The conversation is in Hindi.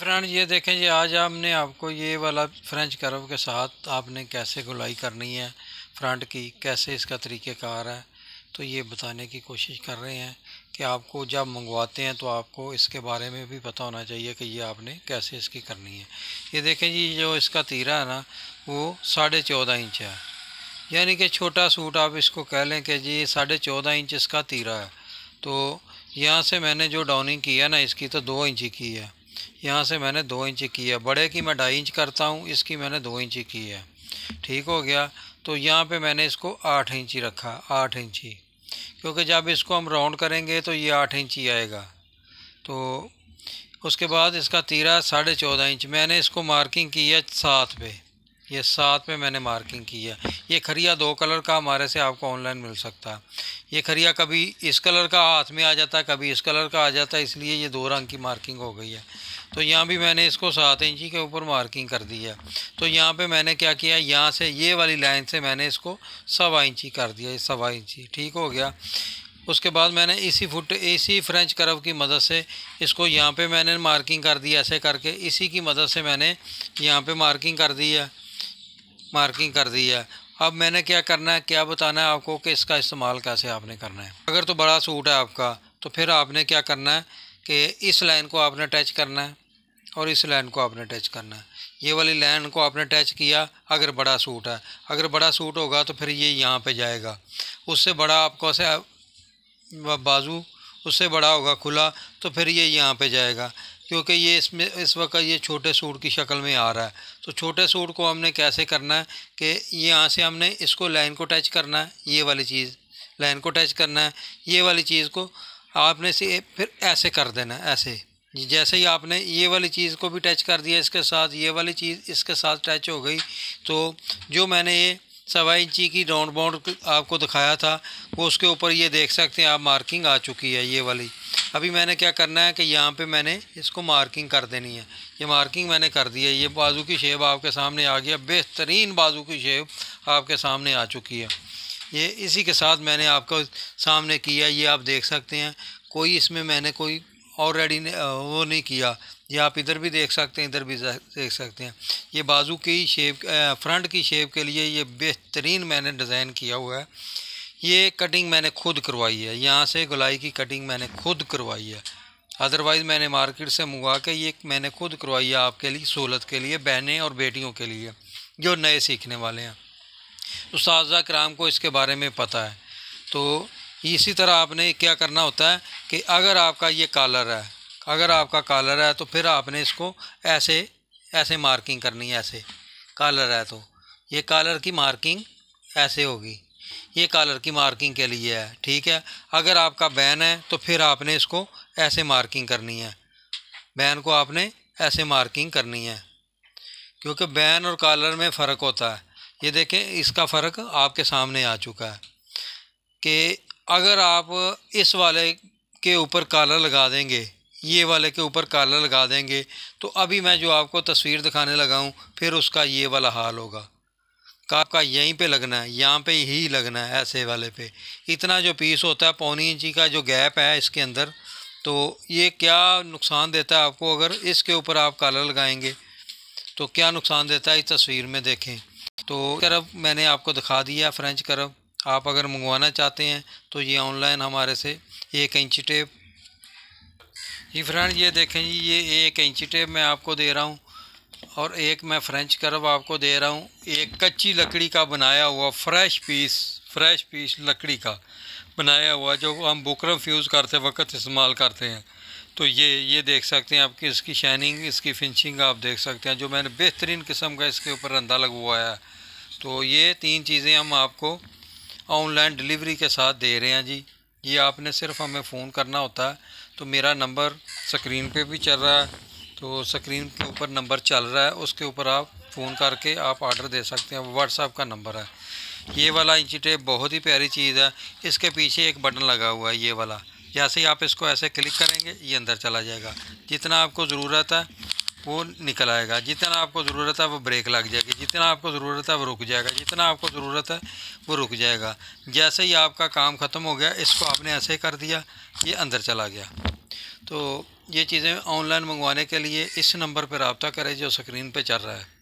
फ्रेंड ये देखें जी आज हमने आपको ये वाला फ्रेंच कर्व के साथ आपने कैसे गुलाई करनी है फ्रंट की कैसे इसका तरीक़ेकार है तो ये बताने की कोशिश कर रहे हैं कि आपको जब मंगवाते हैं तो आपको इसके बारे में भी पता होना चाहिए कि ये आपने कैसे इसकी करनी है ये देखें जी जो इसका तीरा है ना वो साढ़े चौदह इंच है यानी कि छोटा सूट आप इसको कह लें कि जी साढ़े चौदह इंच इसका तीरा है तो यहाँ से मैंने जो डाउनिंग की है ना इसकी तो दो इंच की है यहाँ से मैंने दो इंची की है बड़े की मैं ढाई इंच करता हूँ इसकी मैंने दो इंची की है ठीक हो गया तो यहाँ पे मैंने इसको आठ इंची रखा आठ इंची क्योंकि जब इसको हम राउंड करेंगे तो ये आठ इंची आएगा तो उसके बाद इसका तीरा साढ़े चौदह इंच मैंने इसको मार्किंग की है सात पे ये साथ में मैंने मार्किंग की है ये खरिया दो कलर का हमारे से आपको ऑनलाइन मिल सकता है ये खरिया कभी इस कलर का हाथ में आ जाता है कभी इस कलर का आ जाता है इसलिए ये दो रंग की मार्किंग हो गई है तो यहाँ भी मैंने इसको सात इंची के ऊपर मार्किंग कर दी है तो यहाँ पे मैंने क्या किया यहाँ से ये वाली लाइन से मैंने इसको सवा इंची कर दिया सवा इंची ठीक हो गया उसके बाद मैंने इसी फुट इसी फ्रेंच कर्व की मदद से इसको यहाँ पे मैंने मार्किंग कर दी ऐसे करके इसी की मदद से मैंने यहाँ पे मार्किंग कर दी है मार्किंग कर दी है अब मैंने क्या करना है क्या बताना है आपको कि इसका इस्तेमाल कैसे आपने करना है अगर तो बड़ा सूट है आपका तो फिर आपने क्या करना है कि इस लाइन को आपने टच करना है और इस लाइन को आपने टच करना है ये वाली लाइन को आपने टच किया अगर बड़ा सूट है अगर बड़ा सूट होगा तो फिर ये यहाँ पे जाएगा उससे बड़ा आपको से बाजू उससे बड़ा होगा खुला तो फिर ये यहाँ पे जाएगा क्योंकि ये इसमें इस वक्त ये छोटे सूट की शक्ल में आ रहा है तो छोटे सूट को हमने कैसे करना है कि ये यहाँ से हमने इसको लाइन को टच करना है ये वाली चीज़ लाइन को टच करना है ये वाली चीज़ को आपने से फिर ऐसे कर देना है ऐसे जैसे ही आपने ये वाली चीज़ को भी टच कर दिया इसके साथ ये वाली चीज़ इसके साथ टच हो गई तो जो मैंने ये सवा इंची की राउंड बाउंड आपको दिखाया था वो उसके ऊपर ये देख सकते हैं आप मार्किंग आ चुकी है ये वाली अभी मैंने क्या करना है कि यहाँ पे मैंने इसको मार्किंग कर देनी है ये मार्किंग मैंने कर दी है ये बाजू की शेप आपके सामने आ गया बेहतरीन बाजू की शेप आपके सामने आ चुकी है ये इसी के साथ मैंने आपको सामने किया ये आप देख सकते हैं कोई इसमें मैंने कोई और रेडी वो नहीं किया ये आप इधर भी देख सकते हैं इधर भी देख सकते हैं ये बाजू की शेप फ्रंट की शेप के लिए ये बेहतरीन मैंने डिज़ाइन किया हुआ है ये कटिंग मैंने खुद करवाई है यहाँ से गलाई की कटिंग मैंने खुद करवाई है अदरवाइज़ मैंने मार्केट से मंगवा के ये मैंने खुद करवाई है आपके लिए सहूलत के लिए बहनें और बेटियों के लिए जो नए सीखने वाले हैं उसाजा कराम को इसके बारे में पता है तो इसी तरह आपने क्या करना होता है कि अगर आपका ये कॉलर है अगर आपका कॉलर है तो फिर आपने इसको ऐसे ऐसे मार्किंग करनी है ऐसे कॉलर है तो ये कॉलर की मार्किंग ऐसे होगी ये कॉलर की मार्किंग के लिए है ठीक है अगर आपका बैन है तो फिर आपने इसको ऐसे मार्किंग करनी है बैन को आपने ऐसे मार्किंग करनी है क्योंकि बैन और कॉलर में फ़र्क होता है ये देखें इसका फ़र्क आपके सामने आ चुका है कि अगर आप इस वाले के ऊपर कॉलर लगा देंगे ये वाले के ऊपर कॉलर लगा देंगे तो अभी मैं जो आपको तस्वीर दिखाने लगाऊँ फिर उसका ये वाला हाल होगा का का यहीं पे लगना है यहाँ पे ही लगना है ऐसे वाले पे इतना जो पीस होता है पौनी इंची का जो गैप है इसके अंदर तो ये क्या नुकसान देता है आपको अगर इसके ऊपर आप काला लगाएंगे तो क्या नुकसान देता है इस तस्वीर में देखें तो करब मैंने आपको दिखा दिया फ्रेंच करब आप अगर मंगवाना चाहते हैं तो ये ऑनलाइन हमारे से एक इंची टेप जी फ्रेंड ये देखें जी ये एक इंची टेप मैं आपको दे रहा हूँ और एक मैं फ्रेंच कर्व आपको दे रहा हूँ एक कच्ची लकड़ी का बनाया हुआ फ्रेश पीस फ्रेश पीस लकड़ी का बनाया हुआ जो हम बुकरम फ्यूज़ करते वक्त इस्तेमाल करते हैं तो ये ये देख सकते हैं आपकी इसकी शाइनिंग इसकी फिनिशिंग आप देख सकते हैं जो मैंने बेहतरीन किस्म का इसके ऊपर रंधा लगवाया है तो ये तीन चीज़ें हम आपको ऑनलाइन डिलीवरी के साथ दे रहे हैं जी ये आपने सिर्फ हमें फ़ोन करना होता है तो मेरा नंबर स्क्रीन पे भी चल रहा है तो स्क्रीन के ऊपर नंबर चल रहा है उसके ऊपर आप फ़ोन करके आप ऑर्डर दे सकते हैं व्हाट्सअप का नंबर है ये वाला इंची टेप बहुत ही प्यारी चीज़ है इसके पीछे एक बटन लगा हुआ है ये वाला जैसे ही आप इसको ऐसे क्लिक करेंगे ये अंदर चला जाएगा जितना आपको ज़रूरत है वो निकल आएगा जितना आपको ज़रूरत है वो ब्रेक लग जाएगी जितना आपको ज़रूरत है वो रुक जाएगा जितना आपको ज़रूरत है वो रुक जाएगा जैसे ही आपका काम ख़त्म हो गया इसको आपने ऐसे कर दिया ये अंदर चला गया तो ये चीज़ें ऑनलाइन मंगवाने के लिए इस नंबर पर रबता करें जो स्क्रीन पर चल रहा है